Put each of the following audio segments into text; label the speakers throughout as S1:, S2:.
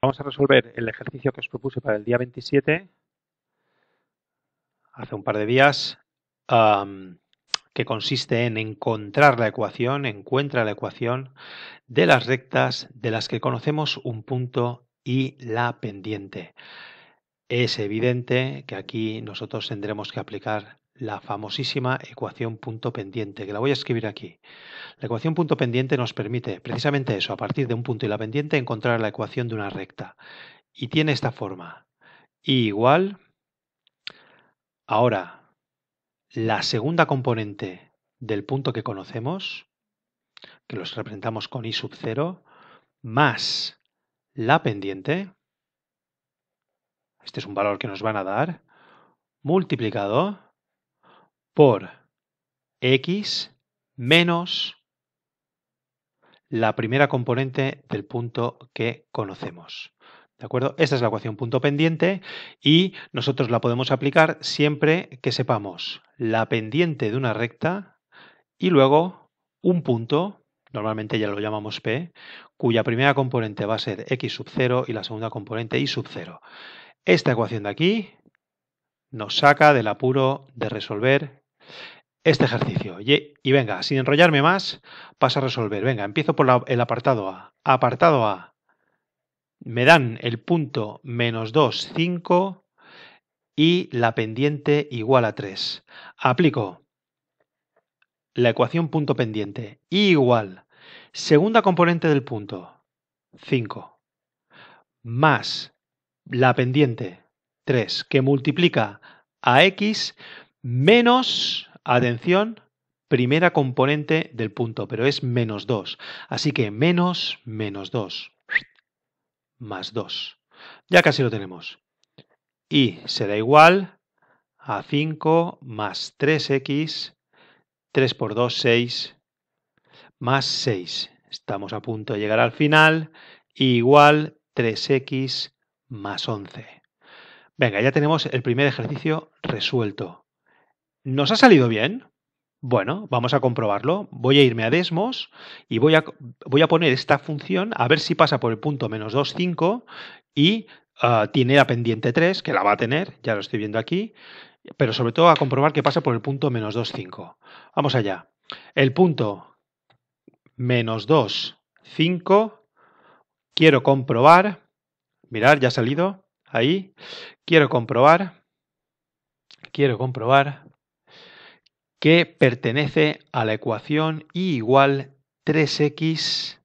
S1: Vamos a resolver el ejercicio que os propuse para el día 27, hace un par de días, que consiste en encontrar la ecuación, encuentra la ecuación de las rectas de las que conocemos un punto y la pendiente. Es evidente que aquí nosotros tendremos que aplicar la famosísima ecuación punto pendiente, que la voy a escribir aquí. La ecuación punto pendiente nos permite precisamente eso, a partir de un punto y la pendiente, encontrar la ecuación de una recta. Y tiene esta forma. Y igual. Ahora, la segunda componente del punto que conocemos, que los representamos con y sub 0, más la pendiente, este es un valor que nos van a dar, multiplicado por x menos la primera componente del punto que conocemos. ¿De acuerdo? Esta es la ecuación punto pendiente y nosotros la podemos aplicar siempre que sepamos la pendiente de una recta y luego un punto, normalmente ya lo llamamos P, cuya primera componente va a ser x sub 0 y la segunda componente y sub 0. Esta ecuación de aquí nos saca del apuro de resolver este ejercicio. Y, venga, sin enrollarme más, pasa a resolver. Venga, empiezo por el apartado A. Apartado A. Me dan el punto menos 2, 5 y la pendiente igual a 3. Aplico la ecuación punto pendiente. igual. Segunda componente del punto, 5. Más la pendiente, 3, que multiplica a x menos, atención, primera componente del punto, pero es menos 2. Así que menos, menos 2, más 2. Ya casi lo tenemos. Y será igual a 5 más 3x, 3 por 2, 6, más 6. Estamos a punto de llegar al final, igual 3x más 11. Venga, ya tenemos el primer ejercicio resuelto. ¿Nos ha salido bien? Bueno, vamos a comprobarlo. Voy a irme a Desmos y voy a, voy a poner esta función a ver si pasa por el punto menos 5 y ah, tiene la pendiente 3, que la va a tener, ya lo estoy viendo aquí, pero sobre todo a comprobar que pasa por el punto menos 5. Vamos allá. El punto menos 5. quiero comprobar, mirar, ya ha salido ahí, quiero comprobar, quiero comprobar que pertenece a la ecuación y igual 3x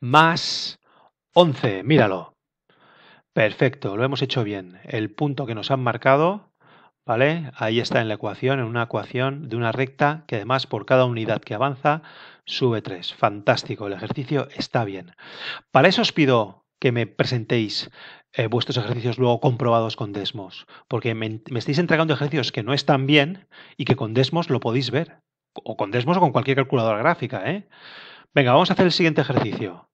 S1: más 11. Míralo. Perfecto, lo hemos hecho bien. El punto que nos han marcado, ¿vale? Ahí está en la ecuación, en una ecuación de una recta que además por cada unidad que avanza sube 3. Fantástico, el ejercicio está bien. Para eso os pido que me presentéis eh, vuestros ejercicios luego comprobados con Desmos, porque me, estáis entregando ejercicios que no están bien y que con Desmos lo podéis ver, o con Desmos o con cualquier calculadora gráfica. ¿eh? Venga, vamos a hacer el siguiente ejercicio.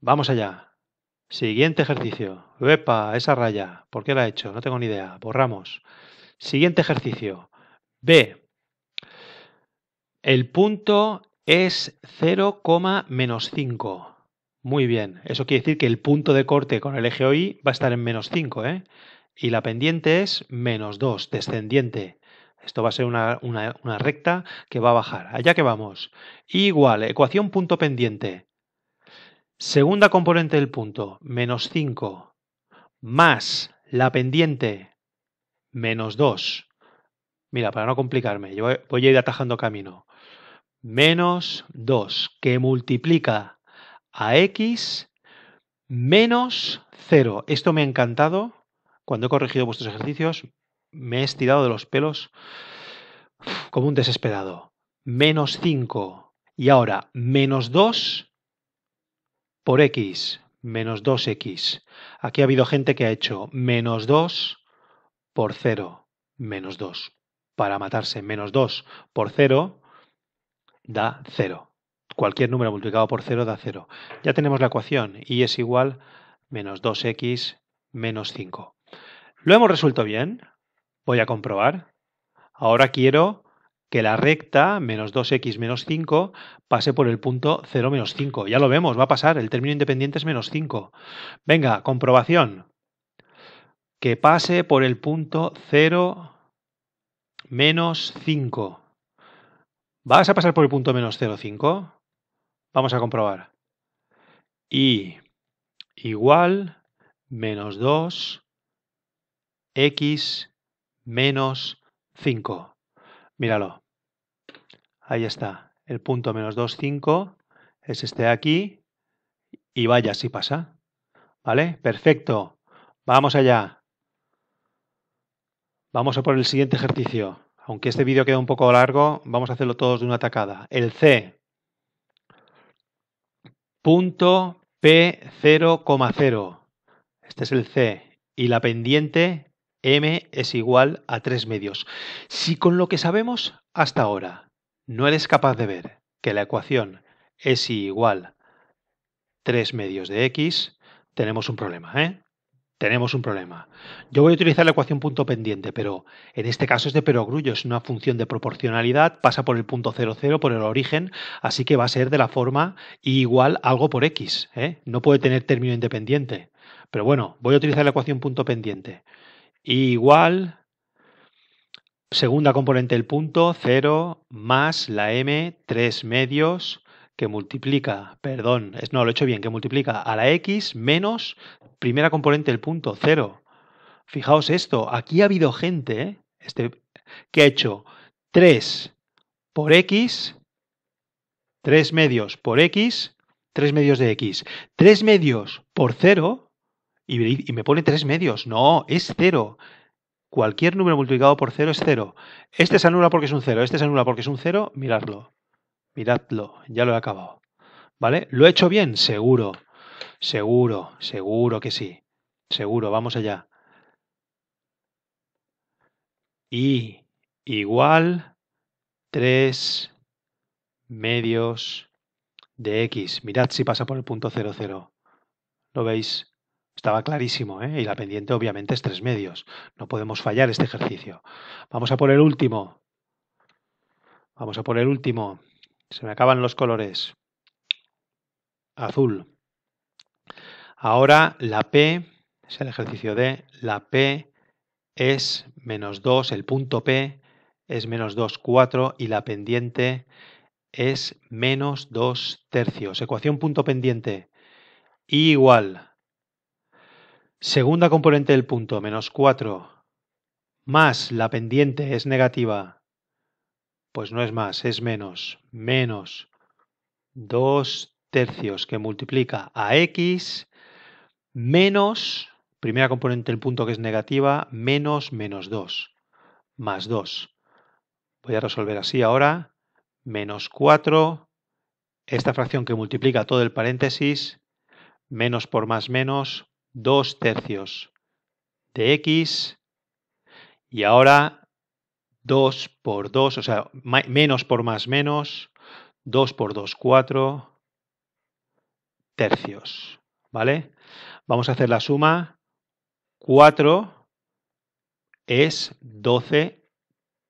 S1: Vamos allá. Siguiente ejercicio. Epa, esa raya. ¿Por qué la he hecho? No tengo ni idea. Borramos. Siguiente ejercicio. B. El punto es 0, menos 5. Muy bien, eso quiere decir que el punto de corte con el eje OI va a estar en menos 5, ¿eh? Y la pendiente es menos 2, descendiente. Esto va a ser una, recta que va a bajar. Allá que vamos. Igual, ecuación punto pendiente. Segunda componente del punto, menos 5, más la pendiente, menos 2. Mira, para no complicarme, yo voy a ir atajando camino. Menos 2, que multiplica a x menos 0. Esto me ha encantado. Cuando he corregido vuestros ejercicios, me he estirado de los pelos como un desesperado. Menos 5. Y ahora, menos 2 por x. Menos 2x. Aquí ha habido gente que ha hecho menos 2 por 0. Menos 2. Para matarse, menos 2 por 0 da 0 cualquier número multiplicado por 0 da 0. Ya tenemos la ecuación y es igual menos 2x menos 5. Lo hemos resuelto bien. Voy a comprobar. Ahora quiero que la recta menos 2x menos 5 pase por el punto 0 menos 5. Ya lo vemos, va a pasar. El término independiente es menos 5. Venga, comprobación. Que pase por el punto 0 menos 5. ¿Vas a pasar por el punto menos 0, 5? Vamos a comprobar. Y igual menos 2 x menos 5. Míralo. Ahí está. El punto menos 2, 5 es este de aquí. Y vaya si pasa. ¿Vale? Perfecto. Vamos allá. Vamos a por el siguiente ejercicio. Aunque este vídeo queda un poco largo, vamos a hacerlo todos de una tacada. El C punto P0,0. Este es el C. Y la pendiente M es igual a 3 medios. Si con lo que sabemos hasta ahora no eres capaz de ver que la ecuación es igual a 3 medios de x, tenemos un problema. ¿eh? tenemos un problema. Yo voy a utilizar la ecuación punto pendiente, pero en este caso es de perogrullo, es una función de proporcionalidad, pasa por el punto 00, por el origen, así que va a ser de la forma y igual algo por x. ¿eh? No puede tener término independiente. Pero bueno, voy a utilizar la ecuación punto pendiente. igual, segunda componente del punto, 0 más la m, 3 medios que multiplica, perdón, no, lo he hecho bien, que multiplica a la x menos primera componente del punto 0. Fijaos esto, aquí ha habido gente ¿eh? este, que ha hecho 3 por x, 3 medios por x, 3 medios de x, 3 medios por 0 y, y me pone 3 medios. No, es 0. Cualquier número multiplicado por 0 es 0. Este se anula porque es un 0, este se anula porque es un 0, miradlo. Miradlo, ya lo he acabado. ¿Vale? ¿Lo he hecho bien? Seguro, seguro, seguro que sí. Seguro, vamos allá. Y igual 3 medios de x. Mirad si pasa por el punto cero. ¿Lo veis? Estaba clarísimo, ¿eh? Y la pendiente obviamente es 3 medios. No podemos fallar este ejercicio. Vamos a por el último. Vamos a por el último. Se me acaban los colores. Azul. Ahora la P, es el ejercicio de la P es menos 2, el punto P es menos 2, 4 y la pendiente es menos 2 tercios. Ecuación punto pendiente igual. Segunda componente del punto, menos 4, más la pendiente es negativa, pues no es más, es menos. Menos 2 tercios que multiplica a x menos, primera componente del punto que es negativa, menos menos 2, más 2. Voy a resolver así ahora. Menos 4, esta fracción que multiplica todo el paréntesis, menos por más menos, 2 tercios de x. Y ahora 2 por 2, o sea, menos por más menos, 2 por 2, 4 tercios, ¿vale? Vamos a hacer la suma, 4 es 12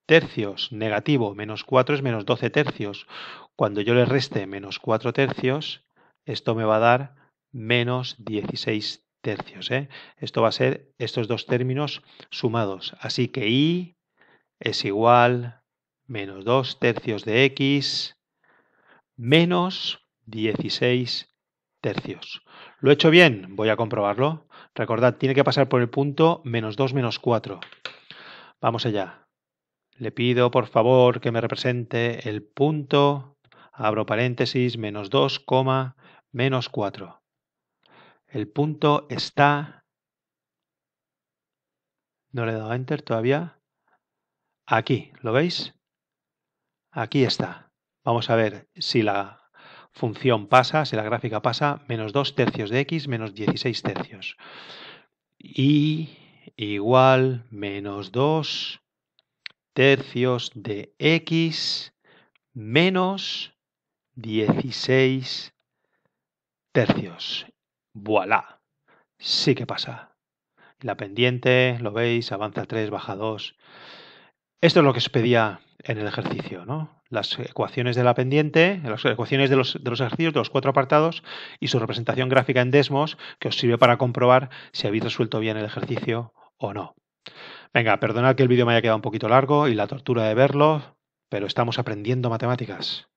S1: tercios, negativo, menos 4 es menos 12 tercios. Cuando yo le reste menos 4 tercios, esto me va a dar menos 16 tercios. ¿eh? Esto va a ser estos dos términos sumados. Así que i es igual menos 2 tercios de x menos 16 tercios. ¿Lo he hecho bien? Voy a comprobarlo. Recordad, tiene que pasar por el punto menos 2 menos 4. Vamos allá. Le pido por favor que me represente el punto, abro paréntesis, menos 2, menos 4. El punto está... No le he dado a enter todavía. Aquí, ¿lo veis? Aquí está. Vamos a ver si la función pasa, si la gráfica pasa, menos 2 tercios de x menos 16 tercios. Y igual menos 2 tercios de x menos 16 tercios. ¡Voilá! Sí que pasa. La pendiente, lo veis, avanza 3, baja 2. Esto es lo que os pedía en el ejercicio, ¿no? Las ecuaciones de la pendiente, las ecuaciones de los, de los ejercicios, de los cuatro apartados y su representación gráfica en desmos, que os sirve para comprobar si habéis resuelto bien el ejercicio o no. Venga, perdonad que el vídeo me haya quedado un poquito largo y la tortura de verlo, pero estamos aprendiendo matemáticas.